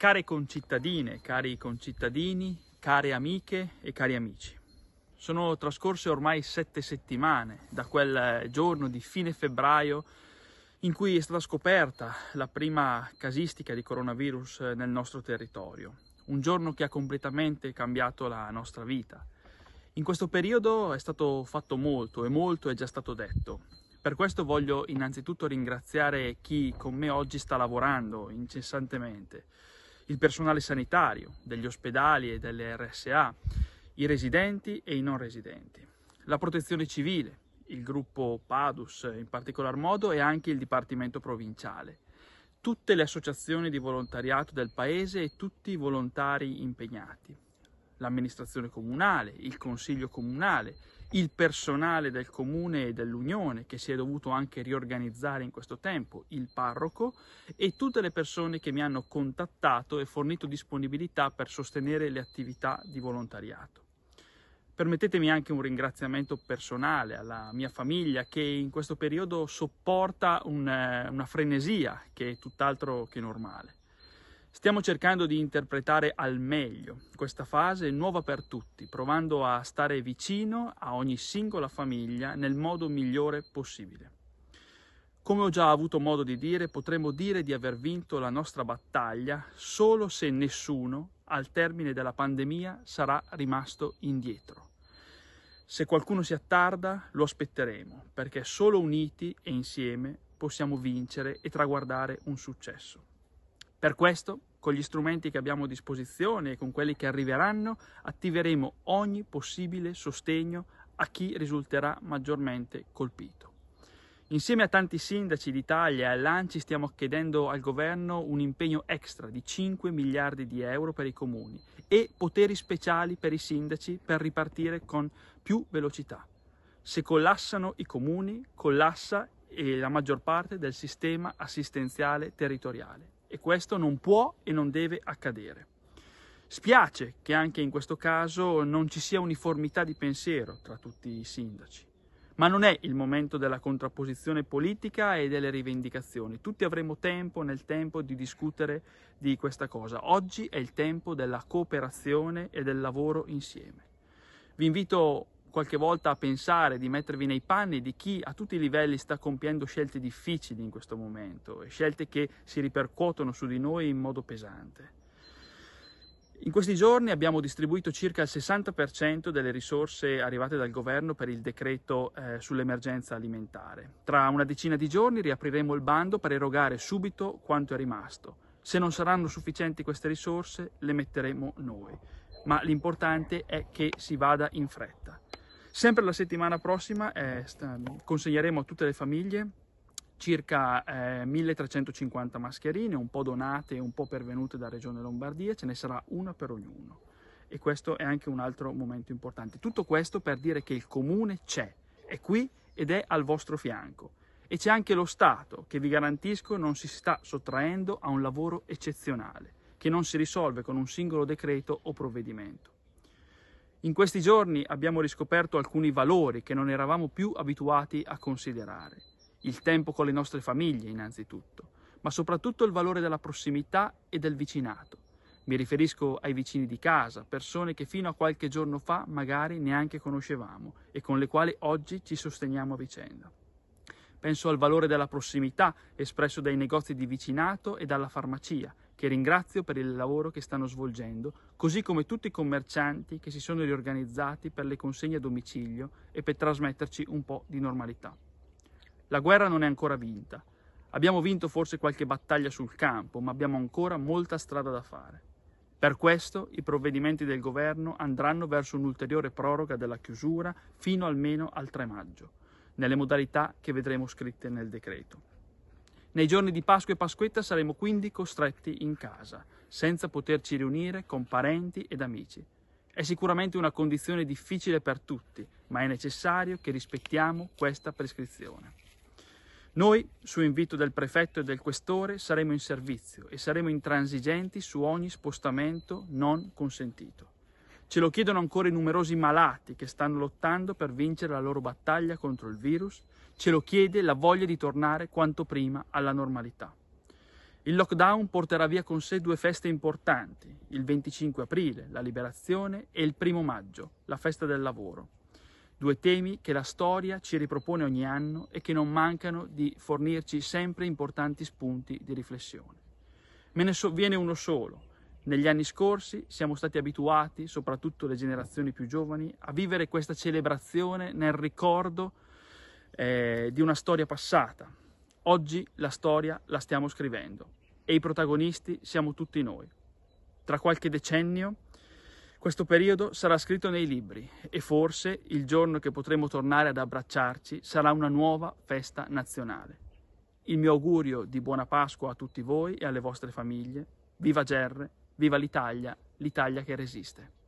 Care concittadine, cari concittadini, care amiche e cari amici. Sono trascorse ormai sette settimane da quel giorno di fine febbraio in cui è stata scoperta la prima casistica di coronavirus nel nostro territorio. Un giorno che ha completamente cambiato la nostra vita. In questo periodo è stato fatto molto e molto è già stato detto. Per questo voglio innanzitutto ringraziare chi con me oggi sta lavorando incessantemente il personale sanitario degli ospedali e delle RSA, i residenti e i non residenti, la protezione civile, il gruppo Padus in particolar modo e anche il Dipartimento Provinciale, tutte le associazioni di volontariato del Paese e tutti i volontari impegnati, l'amministrazione comunale, il Consiglio comunale, il personale del comune e dell'unione che si è dovuto anche riorganizzare in questo tempo, il parroco e tutte le persone che mi hanno contattato e fornito disponibilità per sostenere le attività di volontariato. Permettetemi anche un ringraziamento personale alla mia famiglia che in questo periodo sopporta un, eh, una frenesia che è tutt'altro che normale. Stiamo cercando di interpretare al meglio questa fase nuova per tutti, provando a stare vicino a ogni singola famiglia nel modo migliore possibile. Come ho già avuto modo di dire, potremmo dire di aver vinto la nostra battaglia solo se nessuno, al termine della pandemia, sarà rimasto indietro. Se qualcuno si attarda, lo aspetteremo, perché solo uniti e insieme possiamo vincere e traguardare un successo. Per questo, con gli strumenti che abbiamo a disposizione e con quelli che arriveranno, attiveremo ogni possibile sostegno a chi risulterà maggiormente colpito. Insieme a tanti sindaci d'Italia e all'ANCI stiamo chiedendo al governo un impegno extra di 5 miliardi di euro per i comuni e poteri speciali per i sindaci per ripartire con più velocità. Se collassano i comuni, collassa la maggior parte del sistema assistenziale territoriale e questo non può e non deve accadere. Spiace che anche in questo caso non ci sia uniformità di pensiero tra tutti i sindaci, ma non è il momento della contrapposizione politica e delle rivendicazioni. Tutti avremo tempo nel tempo di discutere di questa cosa. Oggi è il tempo della cooperazione e del lavoro insieme. Vi invito qualche volta a pensare di mettervi nei panni di chi a tutti i livelli sta compiendo scelte difficili in questo momento scelte che si ripercuotono su di noi in modo pesante. In questi giorni abbiamo distribuito circa il 60% delle risorse arrivate dal governo per il decreto eh, sull'emergenza alimentare. Tra una decina di giorni riapriremo il bando per erogare subito quanto è rimasto. Se non saranno sufficienti queste risorse, le metteremo noi, ma l'importante è che si vada in fretta. Sempre la settimana prossima eh, consegneremo a tutte le famiglie circa eh, 1350 mascherine, un po' donate e un po' pervenute da Regione Lombardia, ce ne sarà una per ognuno. E questo è anche un altro momento importante. Tutto questo per dire che il comune c'è, è qui ed è al vostro fianco. E c'è anche lo Stato che vi garantisco non si sta sottraendo a un lavoro eccezionale, che non si risolve con un singolo decreto o provvedimento. In questi giorni abbiamo riscoperto alcuni valori che non eravamo più abituati a considerare. Il tempo con le nostre famiglie, innanzitutto, ma soprattutto il valore della prossimità e del vicinato. Mi riferisco ai vicini di casa, persone che fino a qualche giorno fa magari neanche conoscevamo e con le quali oggi ci sosteniamo a vicenda. Penso al valore della prossimità espresso dai negozi di vicinato e dalla farmacia, che ringrazio per il lavoro che stanno svolgendo, così come tutti i commercianti che si sono riorganizzati per le consegne a domicilio e per trasmetterci un po' di normalità. La guerra non è ancora vinta. Abbiamo vinto forse qualche battaglia sul campo, ma abbiamo ancora molta strada da fare. Per questo i provvedimenti del governo andranno verso un'ulteriore proroga della chiusura fino almeno al 3 maggio, nelle modalità che vedremo scritte nel decreto. Nei giorni di Pasqua e Pasquetta saremo quindi costretti in casa, senza poterci riunire con parenti ed amici. È sicuramente una condizione difficile per tutti, ma è necessario che rispettiamo questa prescrizione. Noi, su invito del prefetto e del questore, saremo in servizio e saremo intransigenti su ogni spostamento non consentito. Ce lo chiedono ancora i numerosi malati che stanno lottando per vincere la loro battaglia contro il virus ce lo chiede la voglia di tornare quanto prima alla normalità. Il lockdown porterà via con sé due feste importanti, il 25 aprile, la liberazione, e il primo maggio, la festa del lavoro. Due temi che la storia ci ripropone ogni anno e che non mancano di fornirci sempre importanti spunti di riflessione. Me ne sovviene uno solo, negli anni scorsi siamo stati abituati, soprattutto le generazioni più giovani, a vivere questa celebrazione nel ricordo di eh, di una storia passata. Oggi la storia la stiamo scrivendo e i protagonisti siamo tutti noi. Tra qualche decennio questo periodo sarà scritto nei libri e forse il giorno che potremo tornare ad abbracciarci sarà una nuova festa nazionale. Il mio augurio di buona Pasqua a tutti voi e alle vostre famiglie. Viva Gerre, viva l'Italia, l'Italia che resiste.